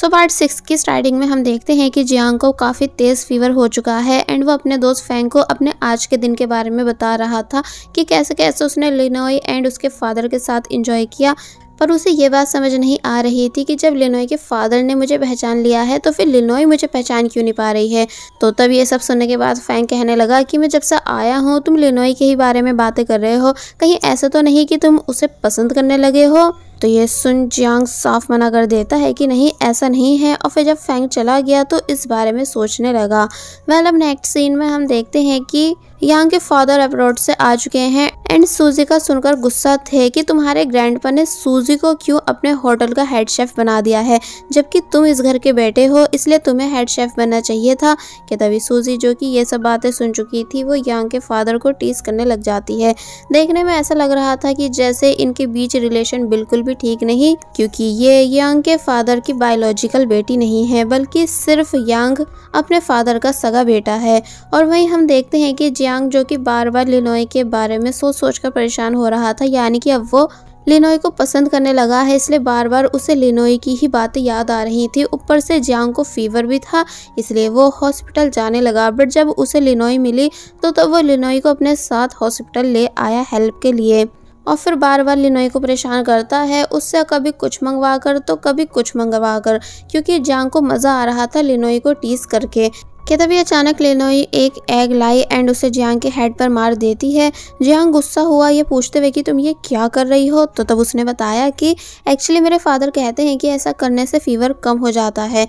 सो part six की starting में हम देखते हैं कि जियांग को काफ़ी तेज़ फीवर हो चुका है एंड वो अपने दोस्त फैंग को अपने आज के दिन के बारे में बता रहा था कि कैसे कैसे उसने लिनोई एंड उसके फादर के साथ इंजॉय किया पर उसे ये बात समझ नहीं आ रही थी कि जब लिनोई के फादर ने मुझे पहचान लिया है तो फिर लिनोई मुझे पहचान क्यों नहीं पा रही है तो तब ये सब सुनने के बाद फैंक कहने लगा कि मैं जब से आया हूँ तुम लिनोई के ही बारे में बातें कर रहे हो कहीं ऐसा तो नहीं कि तुम उसे पसंद करने लगे हो तो ये सुन जियांग साफ मना कर देता है कि नहीं ऐसा नहीं है और फिर जब फैंक चला गया तो इस बारे में सोचने लगा वह अब नेक्स्ट सीन में हम देखते हैं कि यांग के फादर अब्रॉड से आ चुके हैं एंड सूजी का सुनकर गुस्सा थे कि तुम्हारे ग्रैंड ने सूजी को क्यों अपने होटल का हेड शेफ बना दिया है जबकि तुम इस घर के बेटे हो इसलिए तुम्हें हेड शेफ बनना चाहिए था कि तभी सूजी जो कि ये सब बातें सुन चुकी थी वो यांग के फादर को टीस करने लग जाती है देखने में ऐसा लग रहा था कि जैसे इनके बीच रिलेशन बिल्कुल भी ठीक नहीं क्योंकि ये यांग के फादर की बायोलॉजिकल बेटी नहीं है बल्कि सिर्फ यांग अपने फादर का सगा बेटा है और वहीं हम देखते हैं कि यांग जो कि बार बार लिनोई के बारे में सोच सोच कर परेशान हो रहा था यानी कि अब वो लिनोई को पसंद करने लगा है इसलिए बार बार उसे लिनोई की ही बातें याद आ रही थी ऊपर से जियांग को फीवर भी था इसलिए वो हॉस्पिटल जाने लगा बट जब उसे लिनोई मिली तो तब वो लिनोई को अपने साथ हॉस्पिटल ले आया हेल्प के लिए और फिर बार बार लिनोई को परेशान करता है उससे कभी कुछ मंगवा कर तो कभी कुछ मंगवा कर क्योंकि जांग को मज़ा आ रहा था लिनोई को टीस करके कि तभी अचानक लेनोई एक एग लाई एंड उसे जियांग के हेड पर मार देती है जियांग गुस्सा हुआ ये पूछते हुए कि तुम ये क्या कर रही हो तो तब उसने बताया कि एक्चुअली मेरे फादर कहते हैं कि ऐसा करने से फीवर कम हो जाता है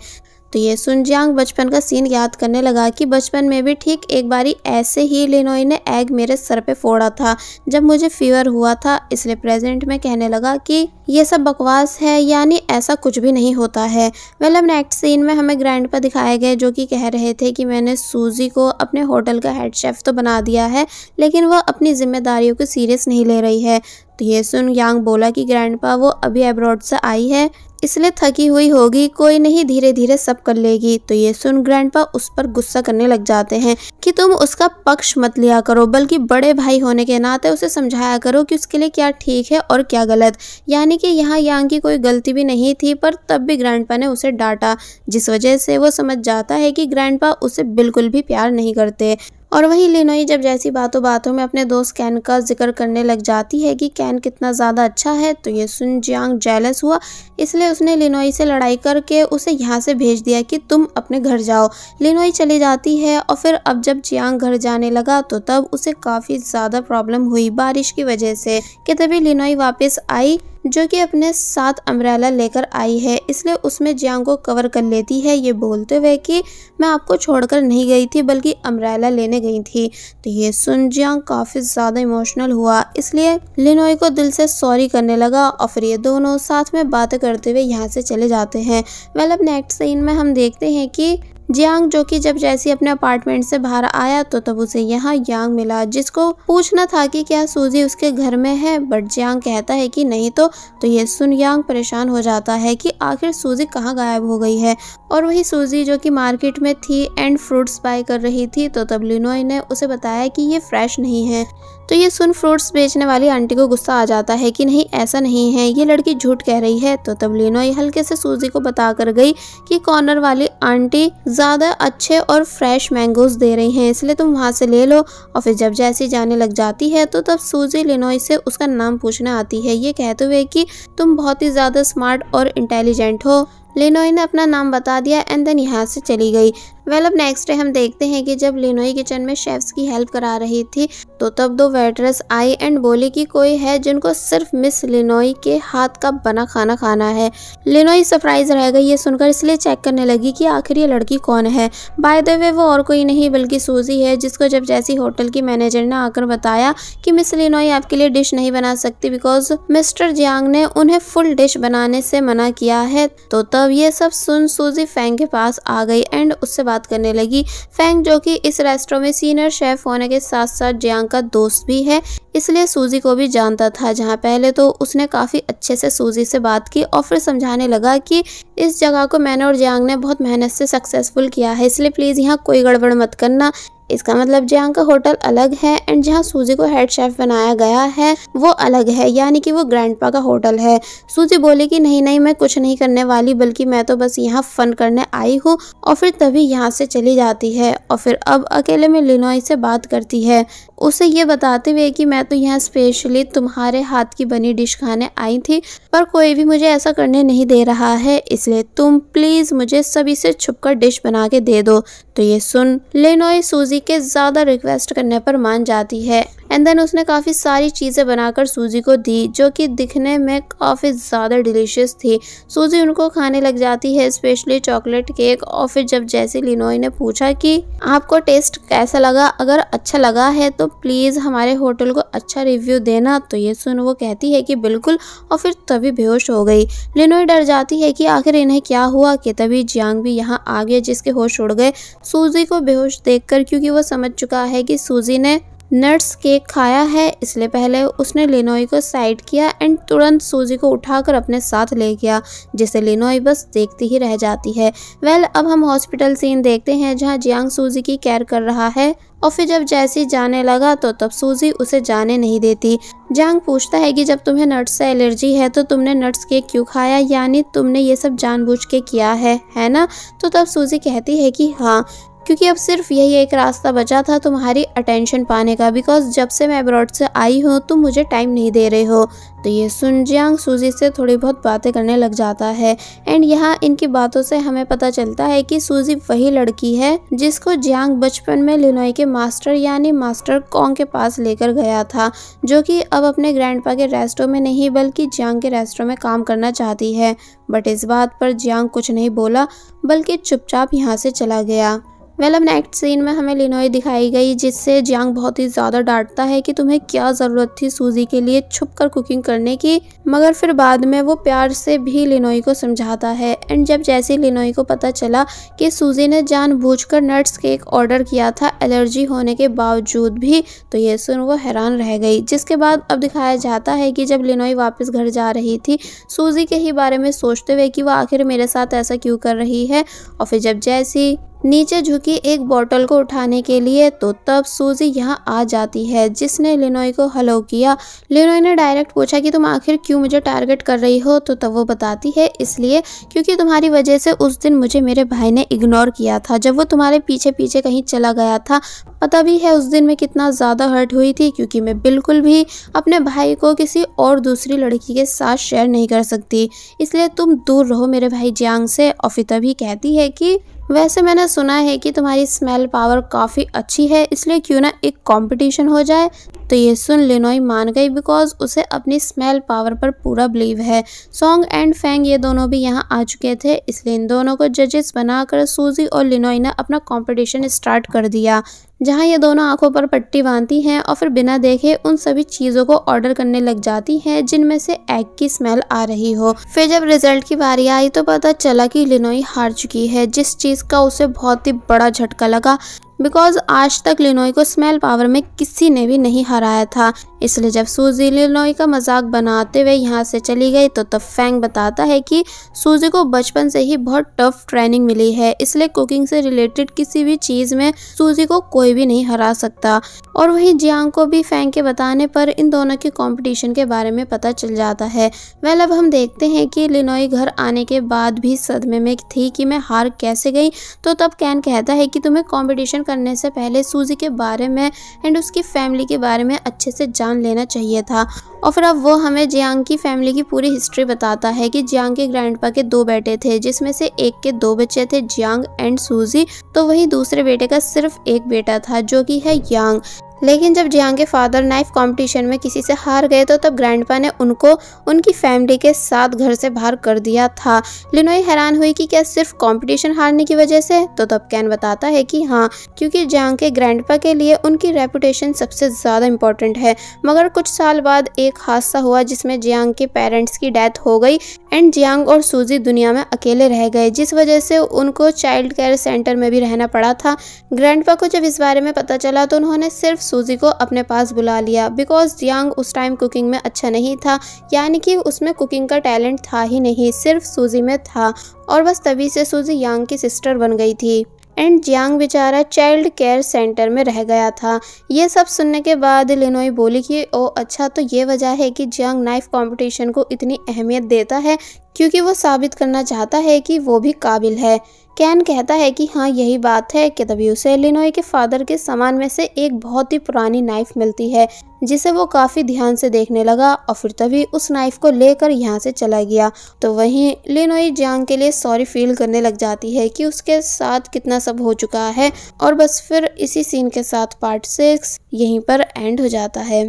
तो ये सुनजियांग बचपन का सीन याद करने लगा कि बचपन में भी ठीक एक बारी ऐसे ही लिनोई ने एग मेरे सर पे फोड़ा था जब मुझे फीवर हुआ था इसलिए प्रेजेंट में कहने लगा कि ये सब बकवास है यानी ऐसा कुछ भी नहीं होता है वेल अब नेक्स्ट सीन में हमें ग्रैंड पर दिखाए गए जो कि कह रहे थे कि मैंने सूजी को अपने होटल का हेड शेफ़ तो बना दिया है लेकिन वह अपनी जिम्मेदारियों को सीरियस नहीं ले रही है सकती है सुन यांग बोला कि ग्रैंडपा वो अभी एब्रॉड से आई है इसलिए थकी हुई होगी कोई नहीं धीरे धीरे सब कर लेगी तो ये सुन ग्रैंडपा उस पर गुस्सा करने लग जाते हैं कि तुम उसका पक्ष मत लिया करो बल्कि बड़े भाई होने के नाते उसे समझाया करो कि उसके लिए क्या ठीक है और क्या गलत यानी कि यहाँ यांग की कोई गलती भी नहीं थी पर तब भी ग्रैंड ने उसे डांटा जिस वजह से वो समझ जाता है कि ग्रैंड उसे बिल्कुल भी प्यार नहीं करते और वहीं लिनोई जब जैसी बातों बातों में अपने दोस्त कैन का जिक्र करने लग जाती है कि कैन कितना ज़्यादा अच्छा है तो ये सुन जियांग जेलस हुआ इसलिए उसने लिनोई से लड़ाई करके उसे यहाँ से भेज दिया कि तुम अपने घर जाओ लिनोई चली जाती है और फिर अब जब जियांग घर जाने लगा तो तब उसे काफ़ी ज़्यादा प्रॉब्लम हुई बारिश की वजह से कि तभी लिनोई वापस आई जो कि अपने साथ अम्ब्रेला लेकर आई है इसलिए उसमें जियांग को कवर कर लेती है ये बोलते हुए कि मैं आपको छोड़कर नहीं गई थी बल्कि अम्ब्रेला लेने गई थी तो ये सुन जियांग काफ़ी ज़्यादा इमोशनल हुआ इसलिए लिनोई को दिल से सॉरी करने लगा और फिर ये दोनों साथ में बातें करते हुए यहाँ से चले जाते हैं वेल अब नेक्स्ट सीन में हम देखते हैं कि जियांग जो कि जब जैसी अपने अपार्टमेंट से बाहर आया तो तब उसे यहाँ यांग मिला जिसको पूछना था कि क्या सूजी उसके घर में है बट जियांग कहता है कि नहीं तो तो ये सुन यांग परेशान हो जाता है कि आखिर सूजी कहाँ गायब हो गई है और वही सूजी जो कि मार्केट में थी एंड फ्रूट्स बाय कर रही थी तो तब लिनोई ने उसे बताया कि ये फ्रेश नहीं है तो ये सुन फ्रूट्स बेचने वाली आंटी को गुस्सा आ जाता है कि नहीं ऐसा नहीं है ये लड़की झूठ कह रही है तो तब लिनोई हल्के से सूजी को बता कर गई कि कॉर्नर वाली आंटी ज़्यादा अच्छे और फ्रेश मैंगोज़ दे रही हैं इसलिए तुम वहाँ से ले लो और फिर जब जैसी जाने लग जाती है तो तब सूजी लिनोई से उसका नाम पूछने आती है ये कहते हुए कि तुम बहुत ही ज़्यादा स्मार्ट और इंटेलिजेंट हो लिनोई ने अपना नाम बता दिया एंड देन यहाँ से चली गई वेल अब नेक्स्ट डे हम देखते हैं कि जब लिनोई किचन में शेफ्स की हेल्प करा रही थी तो तब दो वेटरस आई एंड बोली कि कोई है जिनको सिर्फ मिस लिनोई के हाथ का बना खाना खाना है लिनोई सरप्राइज रह गई ये सुनकर इसलिए चेक करने लगी कि आखिर ये लड़की कौन है बाय द वे वो और कोई नहीं बल्कि सूजी है जिसको जब जैसी होटल की मैनेजर ने आकर बताया कि मिस लिनोई आपके लिए डिश नहीं बना सकती बिकॉज मिस्टर जियांग ने उन्हें फुल डिश बनाने से मना किया है तो तब ये सब सुन सूजी फैंग के पास आ गई एंड उससे बात करने लगी फेंग जो कि इस रेस्टोरेंट में सीनियर शेफ होने के साथ साथ जियांग का दोस्त भी है इसलिए सूजी को भी जानता था जहाँ पहले तो उसने काफ़ी अच्छे से सूजी से बात की और फिर समझाने लगा कि इस जगह को मैंने और जियांग ने बहुत मेहनत से सक्सेसफुल किया है इसलिए प्लीज़ यहाँ कोई गड़बड़ मत करना इसका मतलब जहाँ का होटल अलग है एंड जहाँ सूजी को हेड शेफ बनाया गया है वो अलग है यानी कि वो ग्रैंडपा का होटल है सूजी बोली कि नहीं नहीं मैं कुछ नहीं करने वाली बल्कि मैं तो बस यहाँ फन करने आई हूँ और फिर तभी यहाँ से चली जाती है और फिर अब अकेले में लिनोई से बात करती है उसे ये बताते हुए कि मैं तो यहाँ स्पेशली तुम्हारे हाथ की बनी डिश खाने आई थी पर कोई भी मुझे ऐसा करने नहीं दे रहा है इसलिए तुम प्लीज़ मुझे सभी से छुप कर डिश बना के दे दो तो ये सुन लेनोई सूजी के ज़्यादा रिक्वेस्ट करने पर मान जाती है एंड देन उसने काफ़ी सारी चीज़ें बनाकर सूजी को दी जो कि दिखने में काफ़ी ज़्यादा डिलीशियस थी सूजी उनको खाने लग जाती है स्पेशली चॉकलेट केक और फिर जब जैसे लिनोई ने पूछा कि आपको टेस्ट कैसा लगा अगर अच्छा लगा है तो प्लीज़ हमारे होटल को अच्छा रिव्यू देना तो ये सुन वो कहती है कि बिल्कुल और फिर तभी बेहोश हो गई लिनोई डर जाती है कि आखिर इन्हें क्या हुआ कि तभी जियांग भी यहाँ आ गया जिसके होश उड़ गए सूजी को बेहोश देखकर क्योंकि वो समझ चुका है कि सूजी ने नट्स केक खाया है इसलिए पहले उसने लिनोई को साइड किया एंड तुरंत सूजी को उठाकर अपने साथ ले गया जिसे लिनोई बस देखती ही रह जाती है वेल अब हम हॉस्पिटल सीन देखते हैं जहां जियांग सूजी की केयर कर रहा है और फिर जब जैसी जाने लगा तो तब सूजी उसे जाने नहीं देती जियांग पूछता है कि जब तुम्हें नट्स से एलर्जी है तो तुमने नट्स केक क्यों खाया यानी तुमने ये सब जानबूझ के किया है है ना तो तब सूजी कहती है कि हाँ क्योंकि अब सिर्फ यही एक रास्ता बचा था तुम्हारी अटेंशन पाने का बिकॉज जब से मैं अब्रॉड से आई हूँ तुम मुझे टाइम नहीं दे रहे हो तो ये सुनजियांग सूजी से थोड़ी बहुत बातें करने लग जाता है एंड यहाँ इनकी बातों से हमें पता चलता है कि सूजी वही लड़की है जिसको जियांग बचपन में लिनोई के मास्टर यानी मास्टर कॉन्ग के पास लेकर गया था जो कि अब अपने ग्रैंडपा के रेस्टो में नहीं बल्कि जियांग के रेस्टो में काम करना चाहती है बट इस बात पर जियांग कुछ नहीं बोला बल्कि चुपचाप यहाँ से चला गया वेल अब नेक्स्ट सीन में हमें लिनोई दिखाई गई जिससे जियांग बहुत ही ज़्यादा डांटता है कि तुम्हें क्या ज़रूरत थी सूजी के लिए छुप कर कुकिंग करने की मगर फिर बाद में वो प्यार से भी लिनोई को समझाता है एंड जब जैसे लिनोई को पता चला कि सूजी ने जानबूझकर नट्स केक ऑर्डर किया था एलर्जी होने के बावजूद भी तो ये सुन वो हैरान रह गई जिसके बाद अब दिखाया जाता है कि जब लिनोई वापस घर जा रही थी सूजी के ही बारे में सोचते हुए कि वह आखिर मेरे साथ ऐसा क्यों कर रही है और फिर जब जैसी नीचे झुकी एक बॉटल को उठाने के लिए तो तब सूजी यहाँ आ जाती है जिसने लिनोई को हलो किया लिनोई ने डायरेक्ट पूछा कि तुम आखिर क्यों मुझे टारगेट कर रही हो तो तब वो बताती है इसलिए क्योंकि तुम्हारी वजह से उस दिन मुझे मेरे भाई ने इग्नोर किया था जब वो तुम्हारे पीछे पीछे कहीं चला गया था पता भी है उस दिन मैं कितना ज़्यादा हर्ट हुई थी क्योंकि मैं बिल्कुल भी अपने भाई को किसी और दूसरी लड़की के साथ शेयर नहीं कर सकती इसलिए तुम दूर रहो मेरे भाई जियांग से और फिता भी कहती है कि वैसे मैंने सुना है कि तुम्हारी स्मेल पावर काफ़ी अच्छी है इसलिए क्यों ना एक कंपटीशन हो जाए तो ये सुन लिनोई मान गई बिकॉज उसे अपनी स्मेल पावर पर पूरा बिलीव है सॉन्ग एंड फेंग ये दोनों भी यहाँ आ चुके थे इसलिए इन दोनों को जजेस बनाकर सूजी और लिनोई ने अपना कॉम्पिटिशन स्टार्ट कर दिया जहाँ ये दोनों आंखों पर पट्टी बांधती हैं और फिर बिना देखे उन सभी चीज़ों को ऑर्डर करने लग जाती हैं जिनमें से एग की स्मेल आ रही हो फिर जब रिजल्ट की बारी आई तो पता चला कि लिनोई हार चुकी है जिस चीज़ का उसे बहुत ही बड़ा झटका लगा बिकॉज आज तक लिनोई को स्मेल पावर में किसी ने भी नहीं हराया था इसलिए जब सूजी लिनोई का मजाक बनाते हुए यहाँ से चली गई तो तब फैंग बताता है कि सूजी को बचपन से ही बहुत टफ ट्रेनिंग मिली है इसलिए कुकिंग से रिलेटेड किसी भी चीज़ में सूजी को कोई भी नहीं हरा सकता और वही जियांग को भी फैंग के बताने पर इन दोनों के कॉम्पिटिशन के बारे में पता चल जाता है वह अब हम देखते हैं कि लिनोई घर आने के बाद भी सदमे में थी कि मैं हार कैसे गई तो तब कैन कहता है कि तुम्हें कॉम्पिटिशन करने से पहले सूजी के बारे में एंड उसकी फैमिली के बारे में अच्छे से जान लेना चाहिए था और फिर अब वो हमें जियांग की फैमिली की पूरी हिस्ट्री बताता है कि जियांग के ग्रैंडपा के दो बेटे थे जिसमें से एक के दो बच्चे थे जियांग एंड सूजी तो वही दूसरे बेटे का सिर्फ एक बेटा था जो कि है यांग लेकिन जब जियांग के फादर नाइफ कंपटीशन में किसी से हार गए तो तब ग्रैंड ने उनको उनकी फैमिली के साथ घर से बाहर कर दिया था लिनोई हैरान हुई कि क्या सिर्फ कंपटीशन हारने की वजह से तो तब कैन बताता है कि हाँ क्योंकि जियांग के ग्रैंड के लिए उनकी रेपुटेशन सबसे ज़्यादा इंपॉर्टेंट है मगर कुछ साल बाद एक हादसा हुआ जिसमें जियांग के पेरेंट्स की डेथ हो गई एंड जियांग और सूजी दुनिया में अकेले रह गए जिस वजह से उनको चाइल्ड केयर सेंटर में भी रहना पड़ा था ग्रैंडपा को जब इस बारे में पता चला तो उन्होंने सिर्फ सूजी को अपने पास बुला लिया बिकॉज जियांग उस टाइम कुकिंग में अच्छा नहीं था यानी कि उसमें कुकिंग का टैलेंट था ही नहीं सिर्फ सूजी में था और बस तभी से सूजी यांग की सिस्टर बन गई थी एंड जियांग बेचारा चाइल्ड केयर सेंटर में रह गया था ये सब सुनने के बाद लिनोई बोली कि ओ अच्छा तो ये वजह है कि जियांग नाइफ कंपटीशन को इतनी अहमियत देता है क्योंकि वो साबित करना चाहता है कि वो भी काबिल है कैन कहता है कि हाँ यही बात है कि तभी उसे लिनोई के फादर के सामान में से एक बहुत ही पुरानी नाइफ मिलती है जिसे वो काफी ध्यान से देखने लगा और फिर तभी उस नाइफ को लेकर यहाँ से चला गया तो वहीं लिनोई जियांग के लिए सॉरी फील करने लग जाती है कि उसके साथ कितना सब हो चुका है और बस फिर इसी सीन के साथ पार्ट सिक्स यहीं पर एंड हो जाता है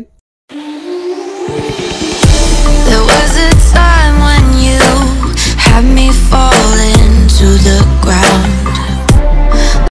There was a time when you had me falling to the ground